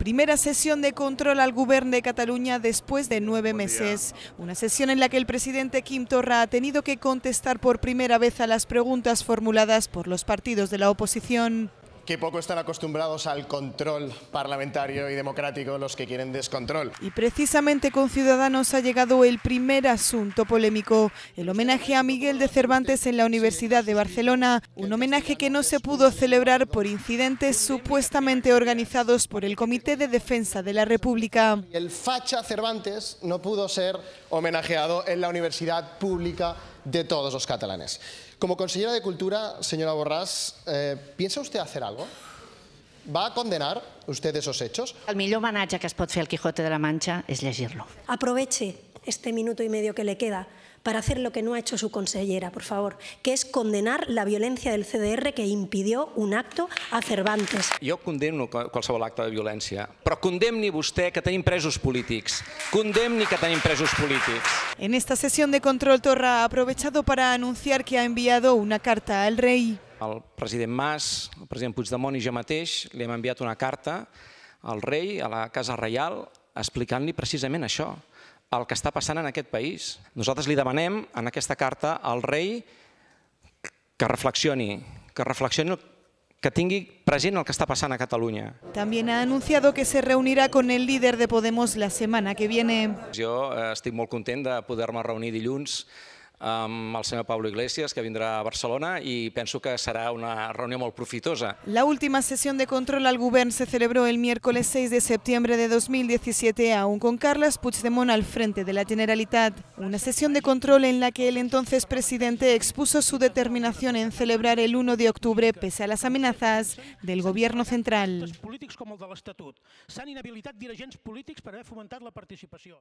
primera sesión de control al gobierno de Cataluña después de nueve meses. Una sesión en la que el presidente Quim Torra ha tenido que contestar por primera vez a las preguntas formuladas por los partidos de la oposición. Que poco están acostumbrados al control parlamentario y democrático los que quieren descontrol. Y precisamente con Ciudadanos ha llegado el primer asunto polémico, el homenaje a Miguel de Cervantes en la Universidad de Barcelona, un homenaje que no se pudo celebrar por incidentes supuestamente organizados por el Comité de Defensa de la República. El facha Cervantes no pudo ser homenajeado en la Universidad Pública de todos los catalanes. Como consejera de Cultura, señora Borrás, eh, ¿piensa usted hacer algo? va a condenar usted esos hechos? El millor homenatge que es pot fer al Quijote de la Mancha és llegir-lo. Aproveche este minuto y medio que le queda para hacer lo que no ha hecho su consellera, por favor, que es condenar la violencia del CDR que impidió un acto a Cervantes. Jo condemno qualsevol acte de violència, però condemni vostè que tenim presos polítics. Condemni que tenim presos polítics. En esta sesión de control Torra ha aprovechado para anunciar que ha enviado una carta al rei. El president Mas, el president Puigdemont i jo mateix li hem enviat una carta al rei, a la Casa Reial, explicant-li precisament això, el que està passant en aquest país. Nosaltres li demanem en aquesta carta al rei que reflexioni, que reflexioni que tingui present el que està passant a Catalunya. També ha anunciat que se reunirà con el líder de Podemos la setmana que viene. Jo eh, estic molt content de poder-me reunir dilluns Al el Pablo Iglesias, que vendrá a Barcelona, y pienso que será una reunión muy profitosa. La última sesión de control al gobierno se celebró el miércoles 6 de septiembre de 2017, aún con Carles Puigdemont al frente de la Generalitat. Una sesión de control en la que el entonces presidente expuso su determinación en celebrar el 1 de octubre, pese a las amenazas del gobierno central. la